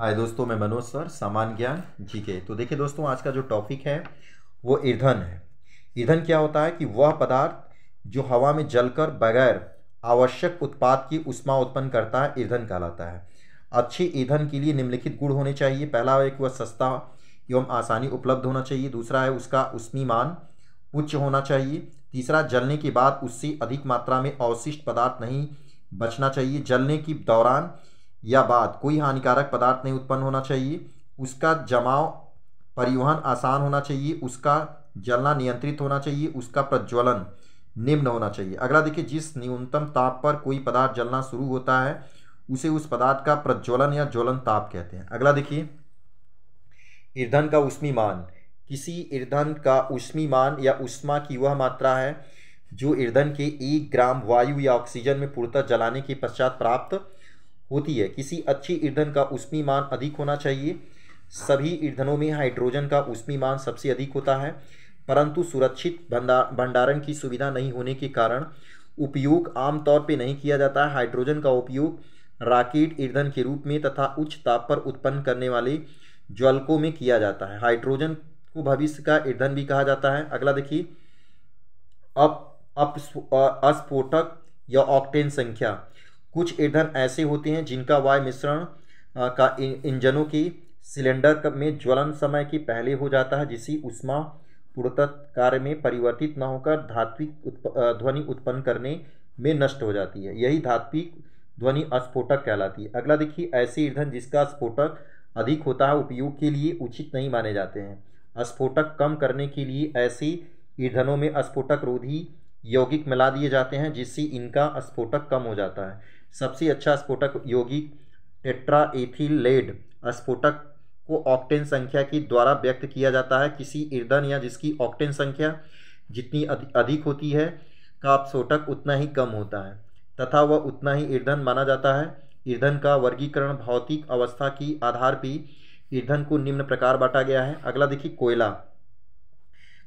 हाय दोस्तों मैं मनोज सर सामान्य ज्ञान जीके तो देखिए दोस्तों आज का जो टॉपिक है वो ईंधन है ईंधन क्या होता है कि वह पदार्थ जो हवा में जलकर बगैर आवश्यक उत्पाद की उष्मा उत्पन्न करता है ईंधन कहलाता है अच्छे ईंधन के लिए निम्नलिखित गुण होने चाहिए पहला है कि वह सस्ता एवं आसानी उपलब्ध होना चाहिए दूसरा है उसका मान उच्च होना चाहिए तीसरा जलने के बाद उससे अधिक मात्रा में अवशिष्ट पदार्थ नहीं बचना चाहिए जलने के दौरान या बाद कोई हानिकारक पदार्थ नहीं उत्पन्न होना चाहिए उसका जमाव परिवहन आसान होना चाहिए उसका जलना नियंत्रित होना चाहिए उसका प्रज्वलन निम्न होना चाहिए अगला देखिए जिस न्यूनतम ताप पर कोई पदार्थ जलना शुरू होता है उसे उस पदार्थ का प्रज्वलन या ज्वलन ताप कहते हैं अगला देखिए ईर्धन का मान किसी ईर्धन का मान या उष्मा की वह मात्रा है जो ईर्धन के एक ग्राम वायु या ऑक्सीजन में पूर्णतः जलाने के पश्चात प्राप्त होती है किसी अच्छी ईंधन का उष्मी मान अधिक होना चाहिए सभी ईंधनों में हाइड्रोजन का उष्मी मान सबसे अधिक होता है परंतु सुरक्षित भंडारण की सुविधा नहीं होने के कारण उपयोग आमतौर पर नहीं किया जाता है हाइड्रोजन का उपयोग राकेट ईंधन के रूप में तथा उच्च ताप पर उत्पन्न करने वाले ज्वलकों में किया जाता है हाइड्रोजन को भविष्य का ईंधन भी कहा जाता है अगला देखिए अप अप अस्फोटक या ऑक्टेन संख्या कुछ ईंधन ऐसे होते हैं जिनका वायु मिश्रण का इंजनों की सिलेंडर में ज्वलन समय के पहले हो जाता है जिससे उष्मा पुरतत्व कार्य में परिवर्तित न होकर धात्विक उत्प, ध्वनि उत्पन्न करने में नष्ट हो जाती है यही धात्विक ध्वनि अस्फोटक कहलाती है अगला देखिए ऐसे ईंधन जिसका स्फोटक अधिक होता है उपयोग के लिए उचित नहीं माने जाते हैं स्फोटक कम करने के लिए ऐसे ईंधनों में स्फोटक रोधी यौगिक मिला दिए जाते हैं जिससे इनका स्फोटक कम हो जाता है सबसे अच्छा स्फोटक योगी टेट्राइथिलेड स्फोटक को ऑक्टेन संख्या के द्वारा व्यक्त किया जाता है किसी ईर्धन या जिसकी ऑक्टेन संख्या जितनी अधिक होती है का स्फोटक उतना ही कम होता है तथा वह उतना ही ईर्धन माना जाता है ईंधन का वर्गीकरण भौतिक अवस्था की आधार पर ईर्धन को निम्न प्रकार बांटा गया है अगला देखिए कोयला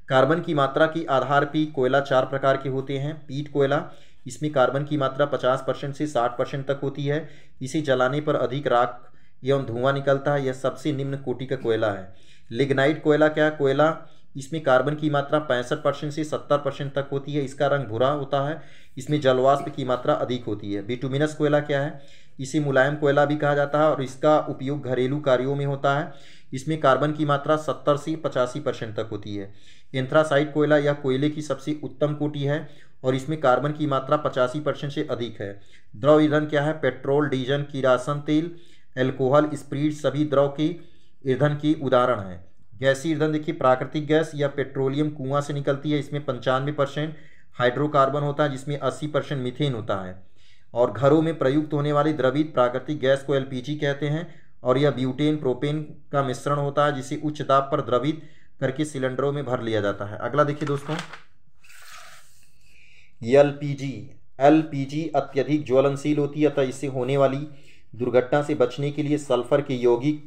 कार्बन की मात्रा की आधार पर कोयला चार प्रकार के होते हैं पीट कोयला इसमें कार्बन की मात्रा 50 परसेंट से 60 परसेंट तक होती है इसे जलाने पर अधिक राख एवं धुआं निकलता है यह सबसे निम्न कोटि का कोयला है लिग्नाइट कोयला क्या कोयला इसमें कार्बन की मात्रा पैंसठ परसेंट से सत्तर परसेंट तक होती है इसका रंग भूरा होता है इसमें जलवाष्प की मात्रा अधिक होती है बिटुमिनस कोयला क्या है इसे मुलायम कोयला भी कहा जाता है और इसका उपयोग घरेलू कार्यों में होता है इसमें कार्बन की मात्रा सत्तर से पचासी परसेंट तक होती है एंथ्रासाइड कोयला यह कोयले की सबसे उत्तम कोटी है और इसमें कार्बन की मात्रा पचासी परसेंट से अधिक है द्रव ईंधन क्या है पेट्रोल डीजल किरासन तेल एल्कोहल स्प्रीड सभी द्रव की ईंधन की उदाहरण है गैसी ईंधन देखिए प्राकृतिक गैस या पेट्रोलियम कुआं से निकलती है इसमें पंचानवे परसेंट हाइड्रोकार्बन होता है जिसमें अस्सी परसेंट मिथेन होता है और घरों में प्रयुक्त होने वाली द्रवित प्राकृतिक गैस को एल कहते हैं और यह ब्यूटेन प्रोपेन का मिश्रण होता है जिसे उच्च दाब पर द्रवित करके सिलेंडरों में भर लिया जाता है अगला देखिए दोस्तों एलपीजी एलपीजी अत्यधिक ज्वलनशील होती है अतः इससे होने वाली दुर्घटना से बचने के लिए सल्फर के यौगिक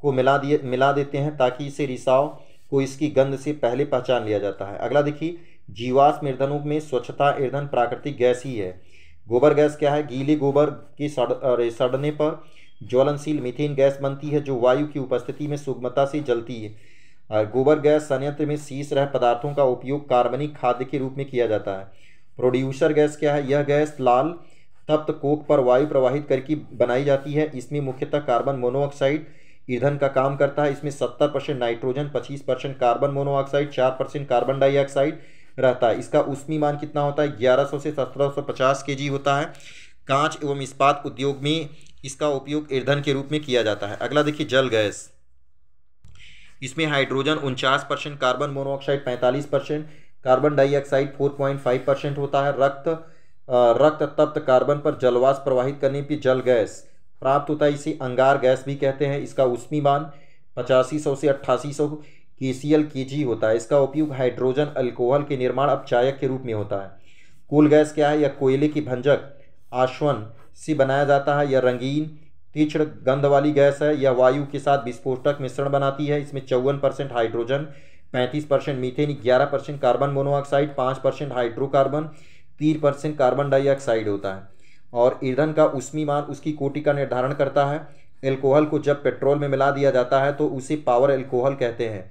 को मिला दिए मिला देते हैं ताकि इसे रिसाव को इसकी गंध से पहले पहचान लिया जाता है अगला देखिए जीवाश्म ईंधनों में स्वच्छता ईर्धन प्राकृतिक गैस ही है गोबर गैस क्या है गीले गोबर के सड़ सड़ने पर ज्वलनशील मिथेन गैस बनती है जो वायु की उपस्थिति में सुगमता से जलती है गोबर गैस संयंत्र में शीश रह पदार्थों का उपयोग कार्बनिक खाद्य के रूप में किया जाता है प्रोड्यूसर गैस क्या है यह गैस लाल तप्त कोक पर वायु प्रवाहित करके बनाई जाती है इसमें मुख्यतः कार्बन मोनोऑक्साइड ईंधन का काम करता है इसमें सत्तर परसेंट नाइट्रोजन पच्चीस परसेंट कार्बन मोनोऑक्साइड चार परसेंट कार्बन डाइऑक्साइड रहता है इसका उसमी मान कितना होता है 1100 से 1750 केजी होता है कांच एवं इस्पात उद्योग में इसका उपयोग ईंधन के रूप में किया जाता है अगला देखिए जल गैस इसमें हाइड्रोजन उनचास परसेंट कार्बन मोनोऑक्साइड पैंतालीस परसेंट कार्बन डाइऑक्साइड 4.5 परसेंट होता है रक्त रक्त तप्त कार्बन पर जलवास प्रवाहित करने पर जल गैस प्राप्त होता है इसे अंगार गैस भी कहते हैं इसका उष्मी मान पचासी सौ से अट्ठासी सौ के सी एल के जी होता है इसका उपयोग हाइड्रोजन अल्कोहल के निर्माण अपचायक के रूप में होता है कुल गैस क्या है यह कोयले की भंजक आश्वन से बनाया जाता है यह रंगीन तीक्ष्ण गंध वाली गैस है यह वायु के साथ विस्फोटक मिश्रण बनाती है इसमें चौवन परसेंट हाइड्रोजन पैंतीस परसेंट मीथेन ग्यारह परसेंट कार्बन मोनोऑक्साइड पाँच परसेंट हाइड्रोकार्बन तीन परसेंट कार्बन डाइऑक्साइड होता है और ईंधन का उसमी मान उसकी कोटि का निर्धारण करता है एल्कोहल को जब पेट्रोल में मिला दिया जाता है तो उसे पावर एल्कोहल कहते हैं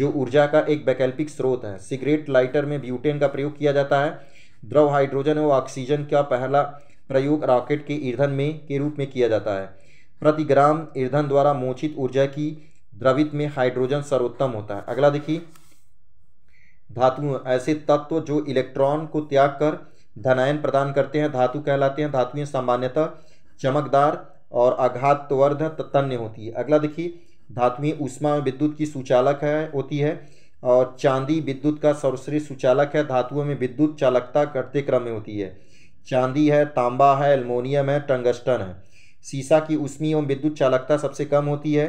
जो ऊर्जा का एक वैकल्पिक स्रोत है सिगरेट लाइटर में ब्यूटेन का प्रयोग किया जाता है द्रव हाइड्रोजन और ऑक्सीजन का पहला प्रयोग रॉकेट के ईंधन में के रूप में किया जाता है प्रति ग्राम ईंधन द्वारा मोचित ऊर्जा की द्रवित में हाइड्रोजन सर्वोत्तम होता है अगला देखिए धातु ऐसे तत्व जो इलेक्ट्रॉन को त्याग कर धनायन प्रदान करते हैं धातु कहलाते हैं धातुएं सामान्यतः चमकदार और आघातवर्ध तन्य होती है अगला देखिए धातुएं उष्मा में विद्युत की सुचालक है होती है और चांदी विद्युत का सर्वश्रेष्ठ सुचालक है धातुओं में विद्युत चालकता करते क्रम में होती है चांदी है तांबा है एल्मोनियम है टंगस्टन है सीसा की उष्मी एवं विद्युत चालकता सबसे कम होती है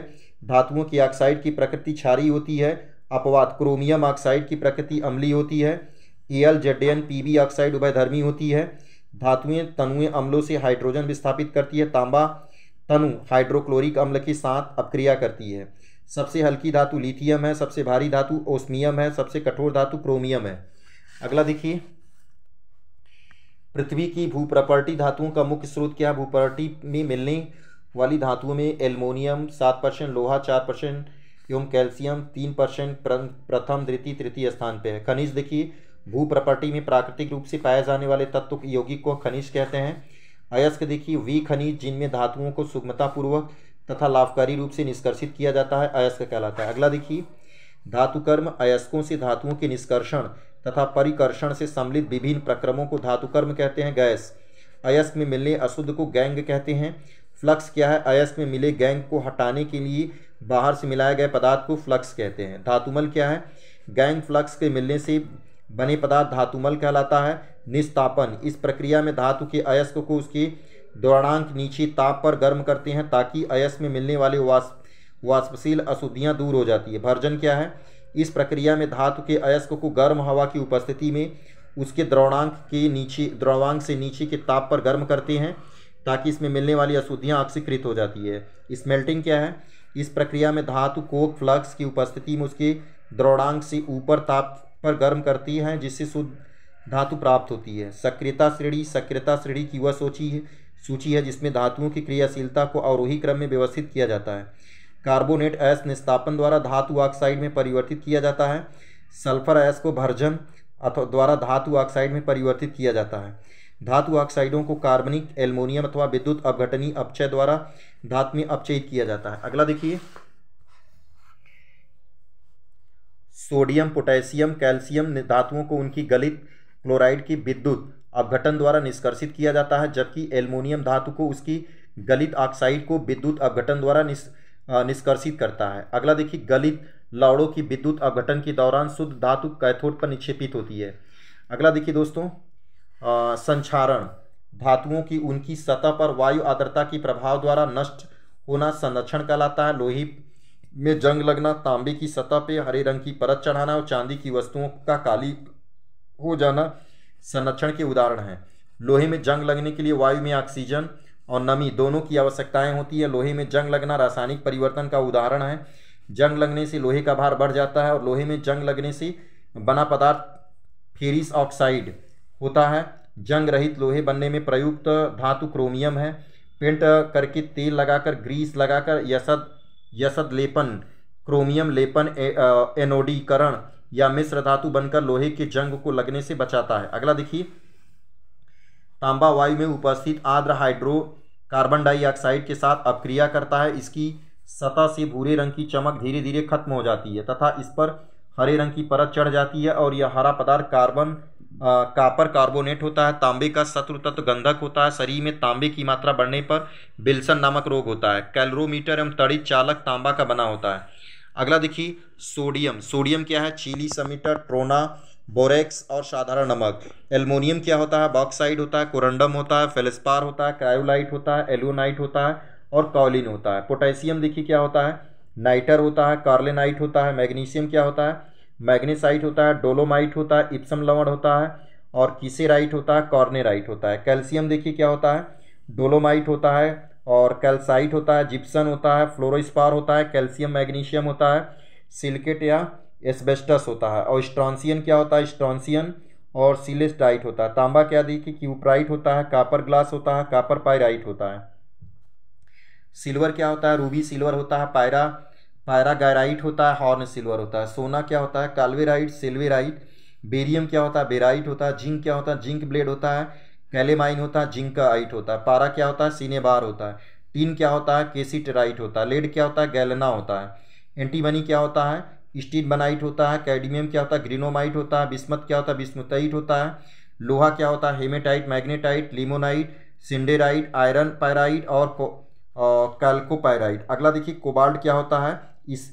धातुओं की ऑक्साइड की प्रकृति क्षारी होती है अपवाद क्रोमियम ऑक्साइड की प्रकृति अम्ली होती है A L Z N P B oxide उभयधर्मी होती है धातुएं तनुएं अम्लों से हाइड्रोजन विस्थापित करती है तांबा तनु हाइड्रोक्लोरिक अम्ल के साथ अपक्रिया करती है सबसे हल्की धातु लिथियम है सबसे भारी धातु ओस्मियम है सबसे कठोर धातु क्रोमियम है अगला देखिए पृथ्वी की भूप्रपर्टी धातुओं का मुख्य स्रोत क्या भूप्रपर्टी में मिलने वाली धातुओं में एल्युमिनियम सात परसेंट लोहा चार परसेंट एवं कैल्शियम तीन परसेंट प्रथम द्वितीय तृतीय स्थान पर है खनिज देखिए भू प्रॉपर्टी में प्राकृतिक रूप से पाए जाने वाले तत्व यौगिक को खनिज कहते हैं अयस्क देखिए वी खनिज जिनमें धातुओं को सुगमतापूर्वक तथा लाभकारी रूप से निष्कर्षित किया जाता है अयस्क कहलाता है अगला देखिए धातुकर्म अयस्कों से धातुओं के निष्कर्षण तथा परिकर्षण से सम्मिलित विभिन्न प्रक्रमों को धातुकर्म कहते हैं गैस अयस्क में मिलने अशुद्ध को गैंग कहते हैं फ्लक्स क्या है अयस्क में मिले गैंग को हटाने के लिए बाहर से मिलाए गए पदार्थ को फ्लक्स कहते हैं धातुमल क्या है गैंग फ्लक्स के मिलने से बने पदार्थ धातुमल कहलाता है निस्तापन इस प्रक्रिया में धातु के अयस्क को उसके दौड़ांक नीचे ताप पर गर्म करते हैं ताकि अयस्क में मिलने वाले वास वाष्पशील अशुद्धियाँ दूर हो जाती है भर्जन क्या है इस प्रक्रिया में धातु के अयस्क को गर्म हवा की उपस्थिति में उसके द्रवणांक के नीचे द्रवांक से नीचे के ताप पर गर्म करते हैं ताकि इसमें मिलने वाली अशुद्धियाँ ऑक्सीकृत हो जाती है स्मेल्टिंग क्या है इस प्रक्रिया में धातु कोक फ्लक्स की उपस्थिति में उसकी द्रोणांग से ऊपर ताप पर गर्म करती है जिससे शुद्ध धातु प्राप्त होती है सक्रियता श्रेणी सक्रियता श्रेणी की वह सोची है सूची है जिसमें धातुओं की क्रियाशीलता को अवरोही क्रम में व्यवस्थित किया जाता है कार्बोनेट ऐस निस्तापन द्वारा धातु ऑक्साइड में परिवर्तित किया जाता है सल्फर ऐस को भर्जन अथवा द्वारा धातु ऑक्साइड में परिवर्तित किया जाता है धातु ऑक्साइडों को कार्बनिक एल्मोनियम अथवा विद्युत अवघटनी अपचय द्वारा धातु में अपचयित किया जाता है अगला देखिए सोडियम पोटेशियम कैल्शियम धातुओं को उनकी गलित क्लोराइड की विद्युत अवघटन द्वारा निष्कर्षित किया जाता है जबकि एल्मोनियम धातु को उसकी गलित ऑक्साइड को विद्युत अवघटन द्वारा निष्कर्षित करता है अगला देखिए गलित लौड़ों की विद्युत अवघटन के दौरान शुद्ध धातु कैथोड पर निक्षेपित होती है अगला देखिए दोस्तों संचारण धातुओं की उनकी सतह पर वायु आर्द्रता की प्रभाव द्वारा नष्ट होना संरक्षण कहलाता है लोही में जंग लगना तांबे की सतह पे हरे रंग की परत चढ़ाना और चांदी की वस्तुओं का काली हो जाना संरक्षण के उदाहरण हैं लोहे में जंग लगने के लिए वायु में ऑक्सीजन और नमी दोनों की आवश्यकताएं होती है लोहे में जंग लगना रासायनिक परिवर्तन का उदाहरण है जंग लगने से लोहे का भार बढ़ जाता है और लोहे में जंग लगने से बना पदार्थ फेरिस ऑक्साइड होता है जंग रहित लोहे बनने में प्रयुक्त धातु क्रोमियम है पेंट करके तेल लगाकर ग्रीस लगाकर यसद यसद लेपन क्रोमियम लेपन एनोडीकरण या मिश्र धातु बनकर लोहे के जंग को लगने से बचाता है अगला देखिए तांबा वायु में उपस्थित आर्द्र हाइड्रो कार्बन डाइऑक्साइड के साथ अपक्रिया करता है इसकी सतह से भूरे रंग की चमक धीरे धीरे खत्म हो जाती है तथा इस पर हरे रंग की परत चढ़ जाती है और यह हरा पदार्थ कार्बन कापर कार्बोनेट होता है तांबे का शत्रु तत्व गंधक होता है शरीर में तांबे की मात्रा बढ़ने पर बिल्सन नामक रोग होता है कैलरोमीटर एवं तड़ित चालक तांबा का बना होता है अगला देखिए सोडियम सोडियम क्या है चीली समीटर ट्रोना बोरेक्स और साधारण नमक एल्मोनियम क्या होता है बॉक्साइड होता है कोरंडम होता है फेलस्पार होता है क्रायोलाइट होता है एलोनाइट होता है और कॉलिन होता है पोटेशियम देखिए क्या होता है नाइटर होता है कार्लेनाइट होता है मैग्नीशियम क्या होता है मैग्नेसाइट होता है डोलोमाइट होता है इप्सम लवण होता है और राइट होता है कॉर्नेराइट होता है कैल्शियम देखिए क्या होता है डोलोमाइट होता है और कैल्साइट होता है जिप्सन होता है फ्लोरोस्पार होता है कैल्शियम मैग्नीशियम होता है सिल्केट या एस्बेस्टस होता है और स्ट्रॉन्सियन क्या होता है स्ट्रॉन्सियन और सिलेस्टाइट होता है तांबा क्या देखिए क्यूपराइट होता है कापर ग्लास होता है कापर पायराइट होता है सिल्वर क्या होता है रूबी सिल्वर होता है पायरा गायराइट होता है हॉर्न सिल्वर होता है सोना क्या होता है कालवेराइट सिल्वेराइट बेरियम क्या होता है बेराइट होता है जिंक क्या होता है जिंक ब्लेड होता है कैलेमाइन होता है जिंक का आइट होता है पारा क्या होता है सीनेबार होता है टीन क्या होता है केसीटराइट होता है लेड क्या होता है गैलना होता है एंटीमनी क्या होता है स्टीन बनाइट होता है कैडमियम क्या होता है ग्रीनोमाइट होता है बिस्मत क्या होता है बिस्मताइट होता है लोहा क्या होता है hematite magnetite limonite siderite iron pyrite और कैल्कोपायराइट अगला देखिए कोबाल्ट क्या होता है इस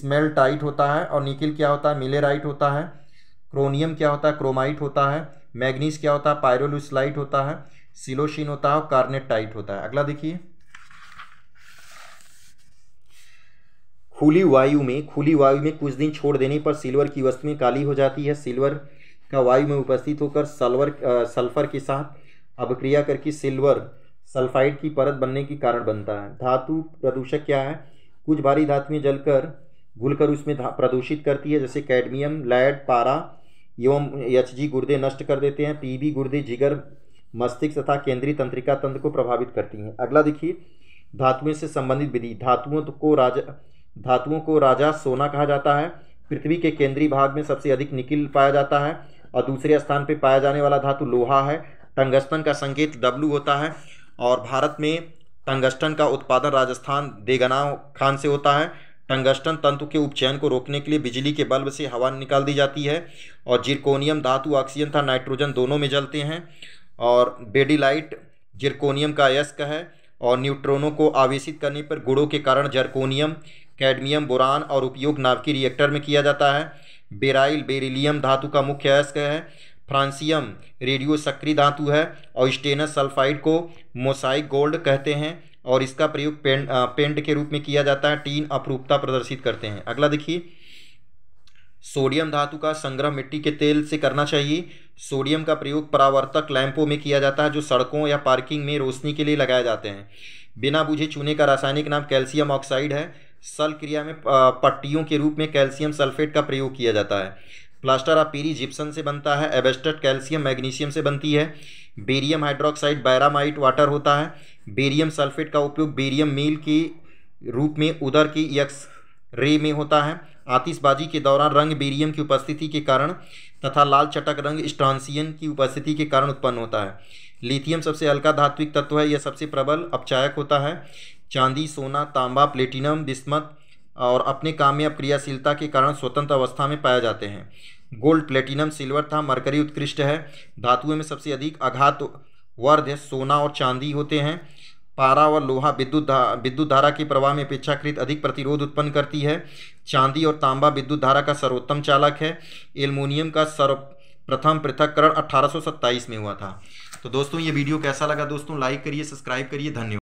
स्मेल टाइट होता है और निकिल क्या होता है मिलेराइट होता है क्रोनियम क्या होता है क्रोमाइट होता है मैग्नीस क्या होता है पायरोलुसलाइट होता है सिलोशिन होता है और कार्नेटाइट होता है अगला देखिए खुली वायु में खुली वायु में कुछ दिन छोड़ देने पर सिल्वर की वस्तुएं काली हो जाती है सिल्वर का वायु में उपस्थित होकर सल्वर सल्फर के साथ अभिक्रिया करके सिल्वर सल्फाइड की परत बनने के कारण बनता है धातु प्रदूषक क्या है कुछ भारी धातुएँ जलकर घुलकर उसमें प्रदूषित करती है जैसे कैडमियम लैड पारा एवं एच जी गुर्दे नष्ट कर देते हैं पीबी गुर्दे जिगर मस्तिष्क तथा केंद्रीय तंत्रिका तंत्र को प्रभावित करती हैं अगला देखिए धातुओं से संबंधित विधि धातुओं को राजा धातुओं को राजा सोना कहा जाता है पृथ्वी के केंद्रीय भाग में सबसे अधिक निकिल पाया जाता है और दूसरे स्थान पर पाया जाने वाला धातु लोहा है टंगस्तन का संकेत डब्लू होता है और भारत में टंगस्टन का उत्पादन राजस्थान देगना खान से होता है टंगस्टन तंतु के उपचयन को रोकने के लिए बिजली के बल्ब से हवा निकाल दी जाती है और जिरकोनियम धातु ऑक्सीजन तथा नाइट्रोजन दोनों में जलते हैं और बेडीलाइट जिरकोनियम का अयस्क है और न्यूट्रॉनों को आवेशित करने पर गुड़ों के कारण जरकोनियम कैडमियम बोरान और उपयोग नाभिकीय रिएक्टर में किया जाता है बेराइल बेरिलियम धातु का मुख्य अयस्क है फ्रांसियम रेडियो सक्रिय धातु है और स्टेनस सल्फाइड को मोसाइक गोल्ड कहते हैं और इसका प्रयोग पेंट पेंट के रूप में किया जाता है टीन अपरूपता प्रदर्शित करते हैं अगला देखिए सोडियम धातु का संग्रह मिट्टी के तेल से करना चाहिए सोडियम का प्रयोग परावर्तक लैंपों में किया जाता है जो सड़कों या पार्किंग में रोशनी के लिए लगाए जाते हैं बिना बुझे चूने का रासायनिक नाम कैल्शियम ऑक्साइड है सल क्रिया में पट्टियों के रूप में कैल्शियम सल्फेट का प्रयोग किया जाता है प्लास्टर ऑफ पीरी जिप्सन से बनता है एबेस्टेड कैल्शियम मैग्नीशियम से बनती है बेरियम हाइड्रोक्साइड बैरामाइट वाटर होता है बेरियम सल्फेट का उपयोग बेरियम मील की रूप में उदर की यक्स रे में होता है आतिशबाजी के दौरान रंग बेरियम की उपस्थिति के कारण तथा लाल चटक रंग स्ट्रांसियन की उपस्थिति के कारण उत्पन्न होता है लिथियम सबसे हल्का धात्विक तत्व है यह सबसे प्रबल अपचायक होता है चांदी सोना तांबा प्लेटिनम बिस्मत और अपने कामयाब क्रियाशीलता के कारण स्वतंत्र अवस्था में पाए जाते हैं गोल्ड प्लेटिनम सिल्वर था मरकरी उत्कृष्ट है धातुओं में सबसे अधिक आघात वर्ध सोना और चांदी होते हैं पारा और लोहा विद्युत धा विद्युत धारा के प्रवाह में अपेक्षाकृत अधिक प्रतिरोध उत्पन्न करती है चांदी और तांबा विद्युत धारा का सर्वोत्तम चालक है एल्युमिनियम का सर्व प्रथम पृथककरण अठारह में हुआ था तो दोस्तों ये वीडियो कैसा लगा दोस्तों लाइक करिए सब्सक्राइब करिए धन्यवाद